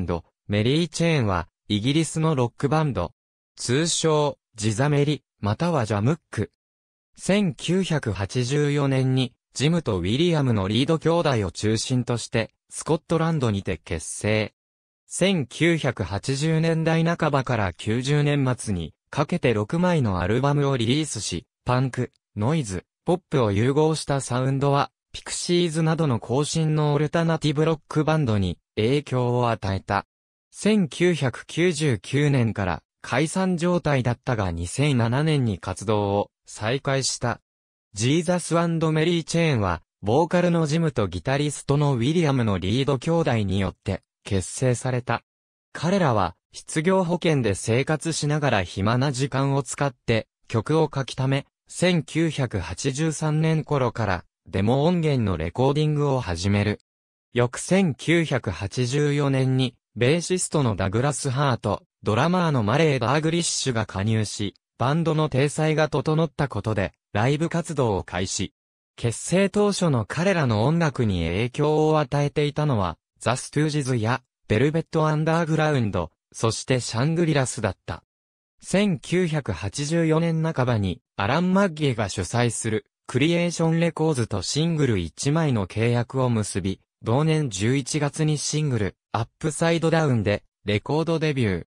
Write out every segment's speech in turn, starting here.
ンド、メリーチェーンは、イギリスのロックバンド。通称、ジザメリ、またはジャムック。1984年に、ジムとウィリアムのリード兄弟を中心として、スコットランドにて結成。1980年代半ばから90年末にかけて6枚のアルバムをリリースし、パンク、ノイズ、ポップを融合したサウンドは、ピクシーズなどの更新のオルタナティブロックバンドに影響を与えた。1999年から解散状態だったが2007年に活動を再開した。ジーザスメリー・チェーンは、ボーカルのジムとギタリストのウィリアムのリード兄弟によって結成された。彼らは失業保険で生活しながら暇な時間を使って曲を書きため、1983年頃からデモ音源のレコーディングを始める。翌1984年に、ベーシストのダグラス・ハート、ドラマーのマレー・バーグリッシュが加入し、バンドの体裁が整ったことで、ライブ活動を開始。結成当初の彼らの音楽に影響を与えていたのは、ザ・ストゥージズや、ベルベット・アンダーグラウンド、そしてシャングリラスだった。1984年半ばに、アラン・マッギーが主催する、クリエーションレコーズとシングル1枚の契約を結び、同年11月にシングル、アップサイドダウンで、レコードデビュー。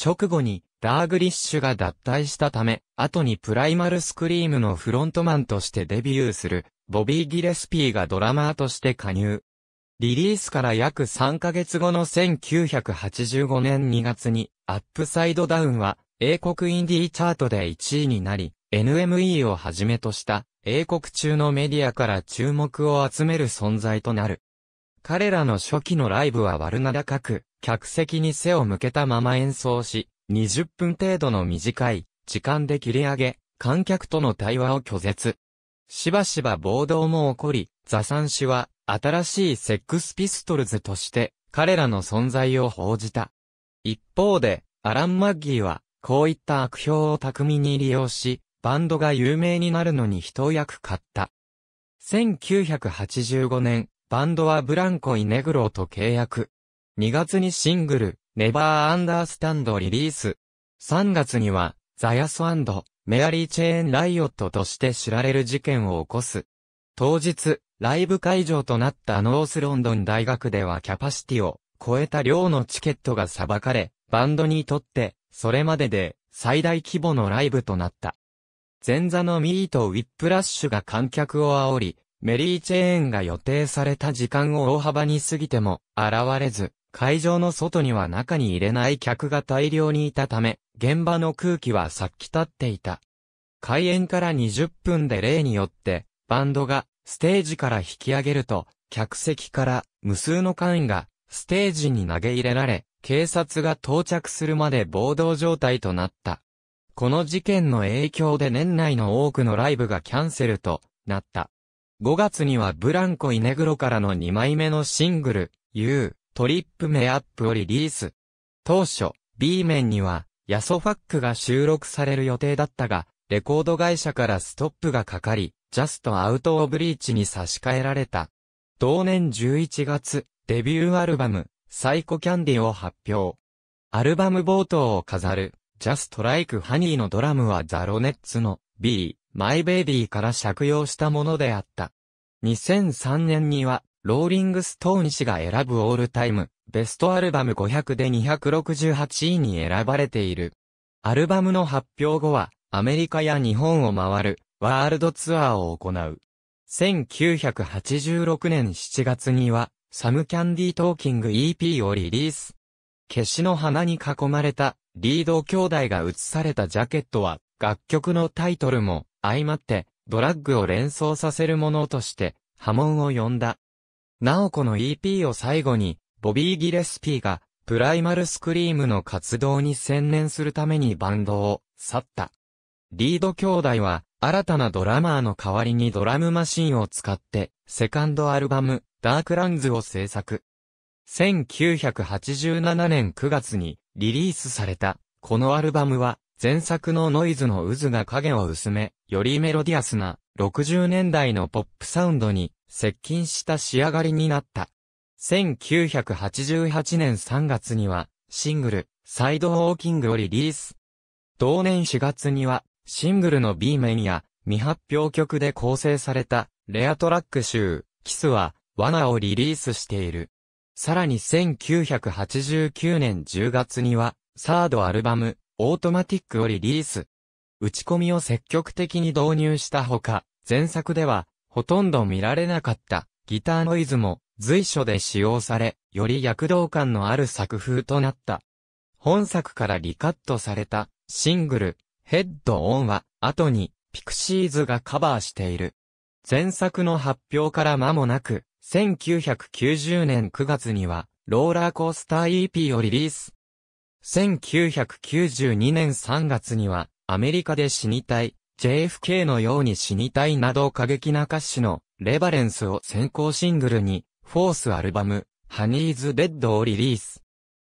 直後に、ダーグリッシュが脱退したため、後にプライマルスクリームのフロントマンとしてデビューする、ボビー・ギレスピーがドラマーとして加入。リリースから約3ヶ月後の1985年2月に、アップサイドダウンは、英国インディーチャートで1位になり、NME をはじめとした、英国中のメディアから注目を集める存在となる。彼らの初期のライブは悪だ高く、客席に背を向けたまま演奏し、20分程度の短い時間で切り上げ、観客との対話を拒絶。しばしば暴動も起こり、ザサン氏は新しいセックスピストルズとして彼らの存在を報じた。一方で、アラン・マッギーはこういった悪評を巧みに利用し、バンドが有名になるのに一役買った。1985年、バンドはブランコイネグロと契約。2月にシングル、ネバーアンダースタンドリリース。3月には、ザヤスメアリーチェーンライオットとして知られる事件を起こす。当日、ライブ会場となったノースロンドン大学ではキャパシティを超えた量のチケットが裁かれ、バンドにとって、それまでで最大規模のライブとなった。前座のミーとウィップラッシュが観客を煽り、メリーチェーンが予定された時間を大幅に過ぎても現れず、会場の外には中に入れない客が大量にいたため、現場の空気はさっき立っていた。開演から20分で例によって、バンドがステージから引き上げると、客席から無数の簡易がステージに投げ入れられ、警察が到着するまで暴動状態となった。この事件の影響で年内の多くのライブがキャンセルとなった。5月にはブランコイネグロからの2枚目のシングル、You、トリップメアップをリリース。当初、B 面には、ヤソファックが収録される予定だったが、レコード会社からストップがかかり、ジャストアウトオブリーチに差し替えられた。同年11月、デビューアルバム、サイコキャンディを発表。アルバム冒頭を飾る、ジャストライクハニーのドラムはザロネッツの B、マイベイビーから借用したものであった。2003年には、ローリングストーン氏が選ぶオールタイム、ベストアルバム500で268位に選ばれている。アルバムの発表後は、アメリカや日本を回る、ワールドツアーを行う。1986年7月には、サムキャンディートーキング EP をリリース。消しの花に囲まれた、リード兄弟が写されたジャケットは、楽曲のタイトルも、相まって、ドラッグを連想させるものとして、波紋を呼んだ。なおこの EP を最後に、ボビー・ギレスピーが、プライマルスクリームの活動に専念するためにバンドを去った。リード兄弟は新たなドラマーの代わりにドラムマシンを使ってセカンドアルバムダークランズを制作。1987年9月にリリースされたこのアルバムは前作のノイズの渦が影を薄め、よりメロディアスな60年代のポップサウンドに接近した仕上がりになった。1988年3月にはシングル、サイドウォーキングをリリース。同年4月にはシングルの B 面や未発表曲で構成されたレアトラック集、キスは罠をリリースしている。さらに1989年10月にはサードアルバム、オートマティックをリリース。打ち込みを積極的に導入したほか、前作では、ほとんど見られなかった、ギターノイズも随所で使用され、より躍動感のある作風となった。本作からリカットされた、シングル、ヘッドオンは、後に、ピクシーズがカバーしている。前作の発表から間もなく、1990年9月には、ローラーコースター EP をリリース。1992年3月には、アメリカで死にたい、JFK のように死にたいなど過激な歌詞のレバレンスを先行シングルに、フォースアルバム、ハニーズ・デッドをリリース。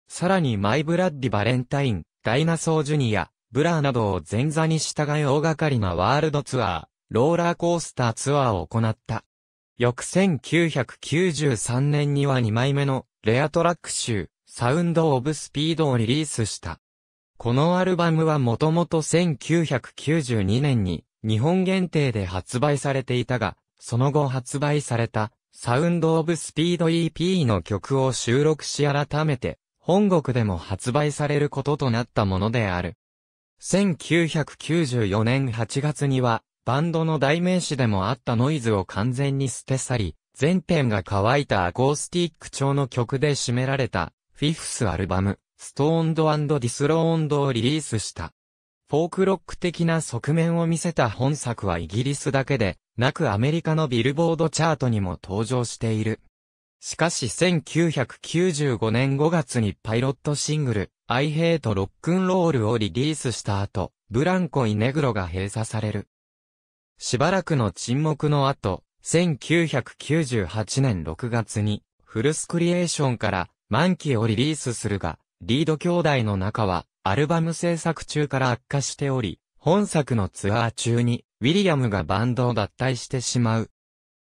さらにマイ・ブラッディ・バレンタイン、ダイナソー・ジュニア、ブラーなどを前座に従い大掛かりなワールドツアー、ローラーコースターツアーを行った。翌1993年には2枚目のレアトラック集、サウンド・オブ・スピードをリリースした。このアルバムはもともと1992年に日本限定で発売されていたが、その後発売されたサウンド・オブ・スピード EP の曲を収録し改めて本国でも発売されることとなったものである。1994年8月にはバンドの代名詞でもあったノイズを完全に捨て去り、全編が乾いたアコースティック調の曲で締められたフィフスアルバム、ストーンドディスローンドをリリースした。フォークロック的な側面を見せた本作はイギリスだけで、なくアメリカのビルボードチャートにも登場している。しかし1995年5月にパイロットシングル、I Hate ロックンロールをリリースした後、ブランコイネグロが閉鎖される。しばらくの沈黙の後、1998年6月に、フルスクリエーションから満期をリリースするが、リード兄弟の中は、アルバム制作中から悪化しており、本作のツアー中に、ウィリアムがバンドを脱退してしまう。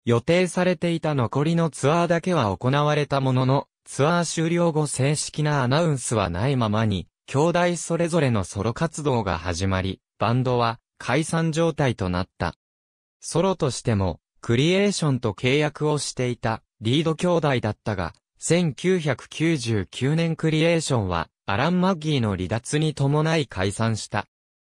予定されていた残りのツアーだけは行われたものの、ツアー終了後正式なアナウンスはないままに、兄弟それぞれのソロ活動が始まり、バンドは解散状態となった。ソロとしても、クリエーションと契約をしていたリード兄弟だったが、1999年クリエーションは、アラン・マッギーの離脱に伴い解散した。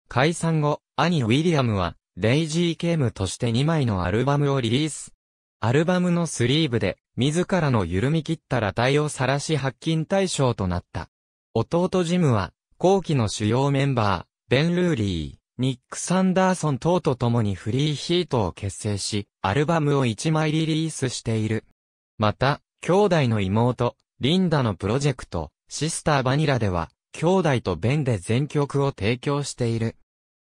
解散後、兄ウィリアムは、レイジー・ケームとして2枚のアルバムをリリース。アルバムのスリーブで、自らの緩み切った裸体を晒し発禁対象となった。弟ジムは、後期の主要メンバー、ベン・ルーリー、ニック・サンダーソン等と共にフリーヒートを結成し、アルバムを1枚リリースしている。また、兄弟の妹、リンダのプロジェクト、シスターバニラでは、兄弟とベンで全曲を提供している。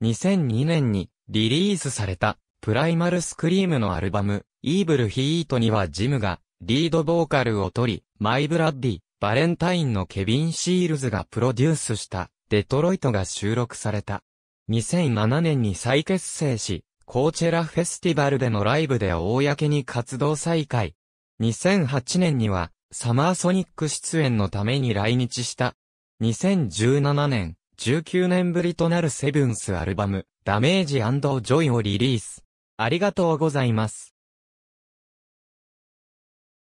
2002年にリリースされた、プライマルスクリームのアルバム、イーブルヒートにはジムが、リードボーカルを取り、マイブラッディ、バレンタインのケビン・シールズがプロデュースした、デトロイトが収録された。2007年に再結成し、コーチェラフェスティバルでのライブで公に活動再開、2008年には、サマーソニック出演のために来日した。2017年、19年ぶりとなるセブンスアルバム、ダメージジョイをリリース。ありがとうございます。